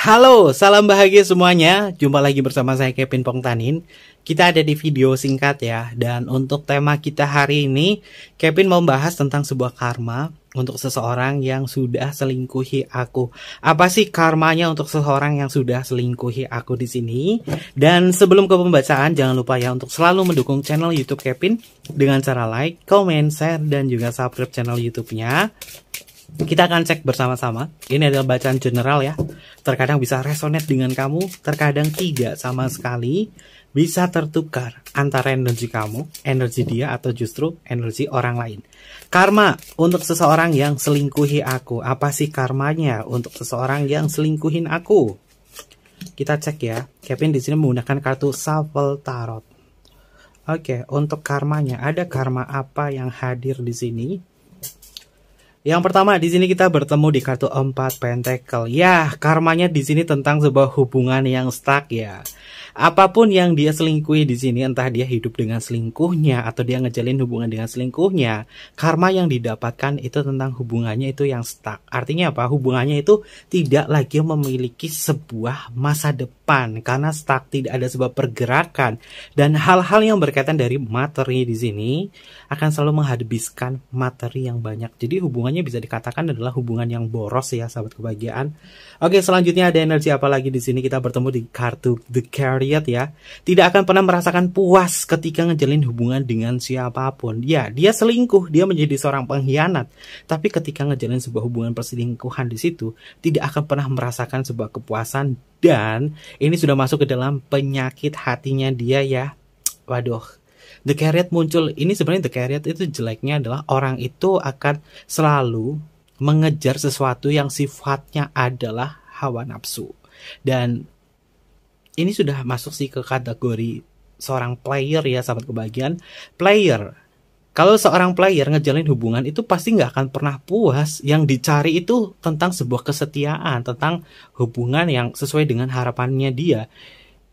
Halo, salam bahagia semuanya. Jumpa lagi bersama saya Kevin Pongtanin. Kita ada di video singkat ya. Dan untuk tema kita hari ini, Kevin mau bahas tentang sebuah karma untuk seseorang yang sudah selingkuhi aku. Apa sih karmanya untuk seseorang yang sudah selingkuhi aku di sini? Dan sebelum ke pembacaan, jangan lupa ya untuk selalu mendukung channel YouTube Kevin dengan cara like, comment, share, dan juga subscribe channel YouTube-nya. Kita akan cek bersama-sama. Ini adalah bacaan general ya. Terkadang bisa resonate dengan kamu, terkadang tidak sama sekali. Bisa tertukar antara energi kamu, energi dia, atau justru energi orang lain. Karma untuk seseorang yang selingkuhi aku. Apa sih karmanya untuk seseorang yang selingkuhin aku? Kita cek ya. Kevin di sini menggunakan kartu Shuffle Tarot. Oke, untuk karmanya, ada karma apa yang hadir di sini? Yang pertama di sini kita bertemu di kartu 4 Pentacle. Ya, karmanya di sini tentang sebuah hubungan yang stuck ya. Apapun yang dia selingkuhi di sini, entah dia hidup dengan selingkuhnya atau dia ngejalin hubungan dengan selingkuhnya, karma yang didapatkan itu tentang hubungannya itu yang stuck. Artinya apa? Hubungannya itu tidak lagi memiliki sebuah masa depan karena stuck tidak ada sebuah pergerakan dan hal-hal yang berkaitan dari materi di sini akan selalu menghabiskan materi yang banyak. Jadi hubungan hubungannya bisa dikatakan adalah hubungan yang boros ya sahabat kebahagiaan. Oke, selanjutnya ada energi apa lagi di sini? Kita bertemu di kartu The Chariot ya. Tidak akan pernah merasakan puas ketika ngejalin hubungan dengan siapapun. Ya, dia selingkuh, dia menjadi seorang pengkhianat. Tapi ketika ngejalin sebuah hubungan perselingkuhan di situ, tidak akan pernah merasakan sebuah kepuasan dan ini sudah masuk ke dalam penyakit hatinya dia ya. Waduh, The carrot muncul ini sebenarnya The carrot itu jeleknya adalah orang itu akan selalu mengejar sesuatu yang sifatnya adalah hawa nafsu. Dan ini sudah masuk sih ke kategori seorang player ya sahabat kebahagiaan. Player. Kalau seorang player ngejalin hubungan itu pasti nggak akan pernah puas. Yang dicari itu tentang sebuah kesetiaan, tentang hubungan yang sesuai dengan harapannya dia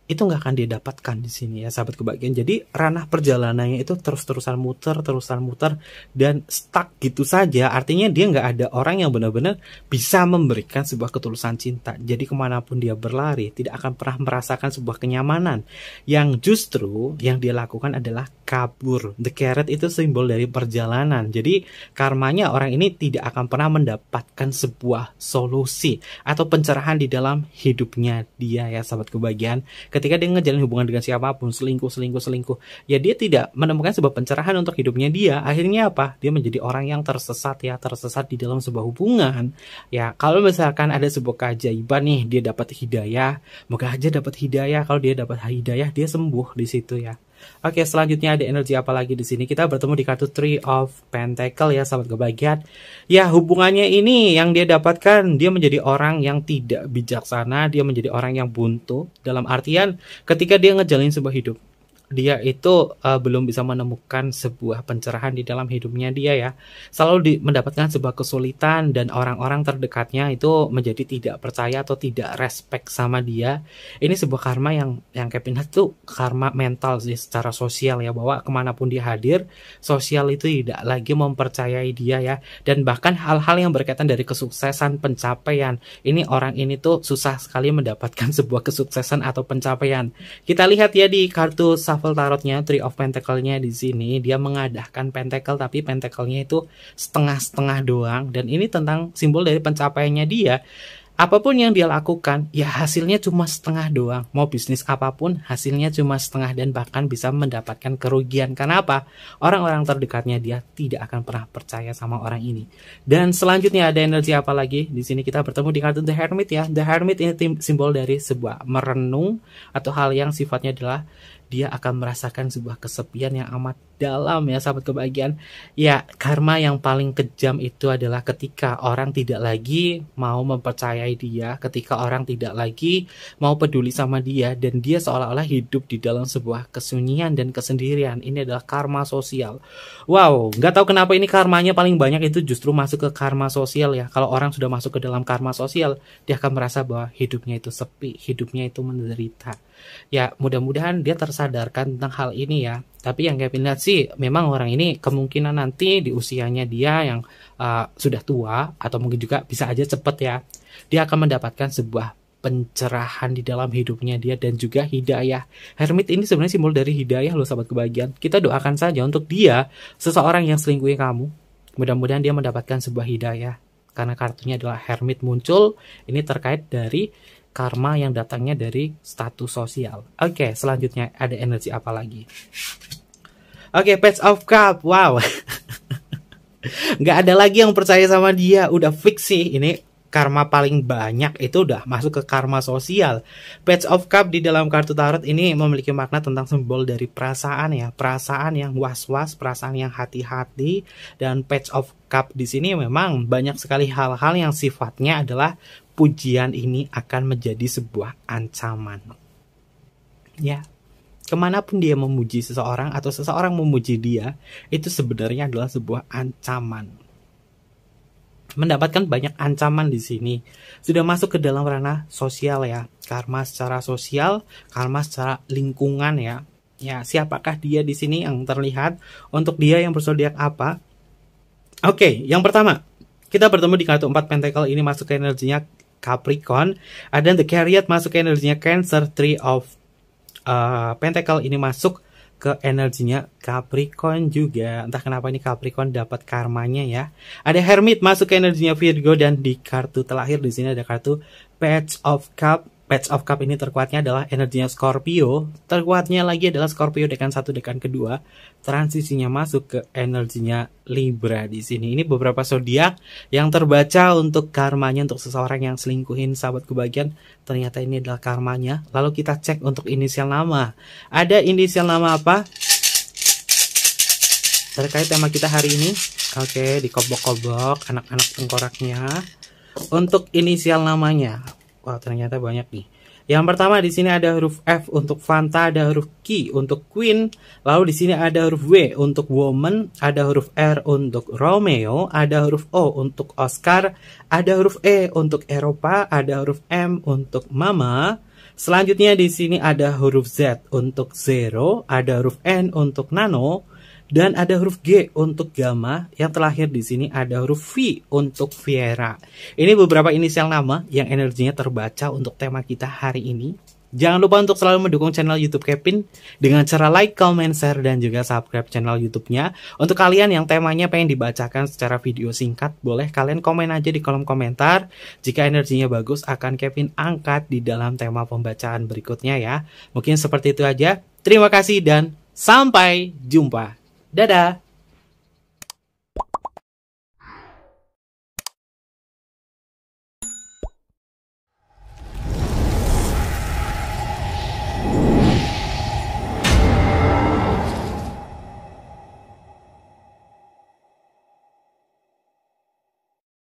itu nggak akan didapatkan di sini ya sahabat kebahagiaan. Jadi ranah perjalanannya itu terus-terusan muter, terusan muter dan stuck gitu saja. Artinya dia nggak ada orang yang benar-benar bisa memberikan sebuah ketulusan cinta. Jadi kemanapun dia berlari tidak akan pernah merasakan sebuah kenyamanan. Yang justru yang dia lakukan adalah kabur. The carrot itu simbol dari perjalanan. Jadi karmanya orang ini tidak akan pernah mendapatkan sebuah solusi atau pencerahan di dalam hidupnya dia ya sahabat kebahagiaan. Ketika dia ngejalin hubungan dengan siapapun, selingkuh, selingkuh, selingkuh. Ya dia tidak menemukan sebuah pencerahan untuk hidupnya dia. Akhirnya apa? Dia menjadi orang yang tersesat ya, tersesat di dalam sebuah hubungan. Ya kalau misalkan ada sebuah keajaiban nih, dia dapat hidayah. Moga aja dapat hidayah. Kalau dia dapat hidayah, dia sembuh di situ ya. Oke, selanjutnya ada energi apa lagi di sini? Kita bertemu di kartu Three of Pentacle ya, sahabat kebahagiaan. Ya, hubungannya ini yang dia dapatkan, dia menjadi orang yang tidak bijaksana, dia menjadi orang yang buntu. Dalam artian, ketika dia ngejalin sebuah hidup, dia itu uh, belum bisa menemukan sebuah pencerahan di dalam hidupnya dia ya. Selalu di, mendapatkan sebuah kesulitan dan orang-orang terdekatnya itu menjadi tidak percaya atau tidak respect sama dia. Ini sebuah karma yang yang Kevin Hart tuh karma mental sih secara sosial ya bahwa kemanapun dia hadir sosial itu tidak lagi mempercayai dia ya dan bahkan hal-hal yang berkaitan dari kesuksesan pencapaian ini orang ini tuh susah sekali mendapatkan sebuah kesuksesan atau pencapaian. Kita lihat ya di kartu shuffle tarotnya, Three of Pentacle-nya di sini, dia mengadahkan pentacle tapi pentacle-nya itu setengah-setengah doang dan ini tentang simbol dari pencapaiannya dia. Apapun yang dia lakukan, ya hasilnya cuma setengah doang. Mau bisnis apapun, hasilnya cuma setengah dan bahkan bisa mendapatkan kerugian. Karena apa? Orang-orang terdekatnya dia tidak akan pernah percaya sama orang ini. Dan selanjutnya ada energi apa lagi? Di sini kita bertemu di kartu The Hermit ya. The Hermit ini simbol dari sebuah merenung atau hal yang sifatnya adalah dia akan merasakan sebuah kesepian yang amat dalam ya sahabat kebahagiaan. Ya, karma yang paling kejam itu adalah ketika orang tidak lagi mau mempercayai dia, ketika orang tidak lagi mau peduli sama dia dan dia seolah-olah hidup di dalam sebuah kesunyian dan kesendirian. Ini adalah karma sosial. Wow, nggak tahu kenapa ini karmanya paling banyak itu justru masuk ke karma sosial ya. Kalau orang sudah masuk ke dalam karma sosial, dia akan merasa bahwa hidupnya itu sepi, hidupnya itu menderita ya mudah-mudahan dia tersadarkan tentang hal ini ya tapi yang Kevin lihat sih memang orang ini kemungkinan nanti di usianya dia yang uh, sudah tua atau mungkin juga bisa aja cepet ya dia akan mendapatkan sebuah pencerahan di dalam hidupnya dia dan juga hidayah. Hermit ini sebenarnya simbol dari hidayah loh sahabat kebahagiaan. Kita doakan saja untuk dia, seseorang yang selingkuhi kamu. Mudah-mudahan dia mendapatkan sebuah hidayah. Karena kartunya adalah Hermit muncul, ini terkait dari karma yang datangnya dari status sosial. Oke, okay, selanjutnya ada energi apa lagi? Oke, okay, Page of Cup. Wow. Nggak ada lagi yang percaya sama dia. Udah fix sih ini karma paling banyak itu udah masuk ke karma sosial. Page of Cup di dalam kartu tarot ini memiliki makna tentang simbol dari perasaan ya, perasaan yang was-was, perasaan yang hati-hati dan Page of Cup di sini memang banyak sekali hal-hal yang sifatnya adalah pujian ini akan menjadi sebuah ancaman. Ya. Kemanapun dia memuji seseorang atau seseorang memuji dia, itu sebenarnya adalah sebuah ancaman mendapatkan banyak ancaman di sini. Sudah masuk ke dalam ranah sosial ya, karma secara sosial, karma secara lingkungan ya. Ya, siapakah dia di sini yang terlihat? Untuk dia yang bersodiak apa? Oke, yang pertama, kita bertemu di kartu 4 Pentacle ini masuk ke energinya Capricorn, ada The Chariot masuk ke energinya Cancer, tree of uh, Pentacle ini masuk ke energinya Capricorn juga. Entah kenapa ini Capricorn dapat karmanya ya. Ada Hermit masuk ke energinya Virgo dan di kartu terakhir di sini ada kartu Page of Cup Patch of Cup ini terkuatnya adalah energinya Scorpio, terkuatnya lagi adalah Scorpio dekan satu dekan kedua, transisinya masuk ke energinya Libra di sini. Ini beberapa zodiak yang terbaca untuk karmanya untuk seseorang yang selingkuhin sahabat kebagian, ternyata ini adalah karmanya. Lalu kita cek untuk inisial nama. Ada inisial nama apa? Terkait tema kita hari ini. Oke, dikobok-kobok anak-anak tengkoraknya. Untuk inisial namanya, Wah, ternyata banyak nih. Yang pertama di sini ada huruf F untuk Fanta, ada huruf Q untuk Queen, lalu di sini ada huruf W untuk Woman, ada huruf R untuk Romeo, ada huruf O untuk Oscar, ada huruf E untuk Eropa, ada huruf M untuk Mama. Selanjutnya di sini ada huruf Z untuk Zero, ada huruf N untuk Nano, dan ada huruf G untuk Gamma, yang terakhir di sini ada huruf V untuk Viera. Ini beberapa inisial nama yang energinya terbaca untuk tema kita hari ini. Jangan lupa untuk selalu mendukung channel YouTube Kevin dengan cara like, comment, share, dan juga subscribe channel YouTube-nya. Untuk kalian yang temanya pengen dibacakan secara video singkat, boleh kalian komen aja di kolom komentar. Jika energinya bagus, akan Kevin angkat di dalam tema pembacaan berikutnya ya. Mungkin seperti itu aja. Terima kasih dan sampai jumpa. Dadah!